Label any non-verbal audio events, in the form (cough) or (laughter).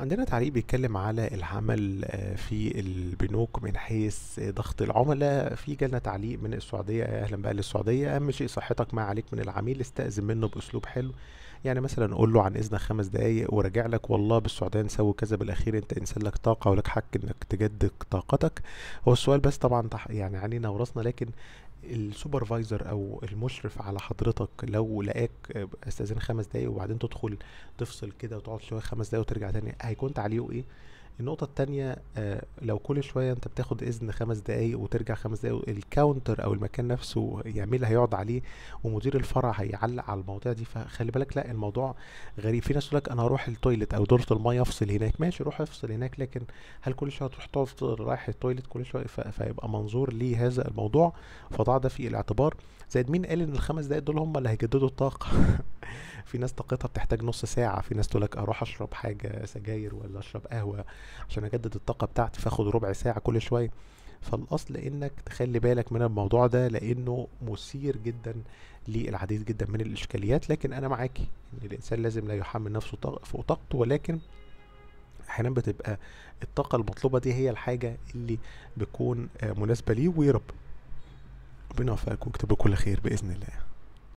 عندنا تعليق بيتكلم على العمل آه، في البنوك من حيث ضغط العملاء في جالنا تعليق من السعودية أهلا بقى للسعودية أهم شيء صحتك ما عليك من العميل استأذن منه بأسلوب حلو يعني مثلا قول له عن إذنك خمس دقايق وراجع لك والله بالسعودية نسوي كذا بالأخير أنت إنسان لك طاقة ولك حق إنك تجدد طاقتك هو السؤال بس طبعا يعني علينا وراسنا لكن السوبرفايزر او المشرف على حضرتك لو لقاك استاذن خمس دقايق وبعدين تدخل تفصل كده وتقعد شويه خمس دقايق وترجع تاني هيكون تعليقه ايه النقطة التانية آه، لو كل شوية انت بتاخد اذن خمس دقايق وترجع خمس دقايق الكاونتر او المكان نفسه يعني اللي هيقعد عليه ومدير الفرع هيعلق على المواضيع دي فخلي بالك لا الموضوع غريب في ناس تقول لك انا هروح التويلت او دورة المية افصل هناك ماشي روح افصل هناك لكن هل كل شوية تروح تفضل رايح التويلت كل شوية فيبقى منظور لهذا الموضوع فضع ده في الاعتبار زائد مين قال ان الخمس دقايق دول هم اللي هيجددوا الطاقة (laughs) في ناس طاقتها بتحتاج نص ساعه في ناس تقول لك اروح اشرب حاجه سجاير ولا اشرب قهوه عشان اجدد الطاقه بتاعتي فاخد ربع ساعه كل شويه فالاصل انك تخلي بالك من الموضوع ده لانه مثير جدا للعديد جدا من الاشكاليات لكن انا معاكي ان الانسان لازم لا يحمل نفسه فوق طاقته ولكن احيانا بتبقى الطاقه المطلوبه دي هي الحاجه اللي بتكون مناسبه ليه ويا رب ربنا يوفقك ويكتب كل خير باذن الله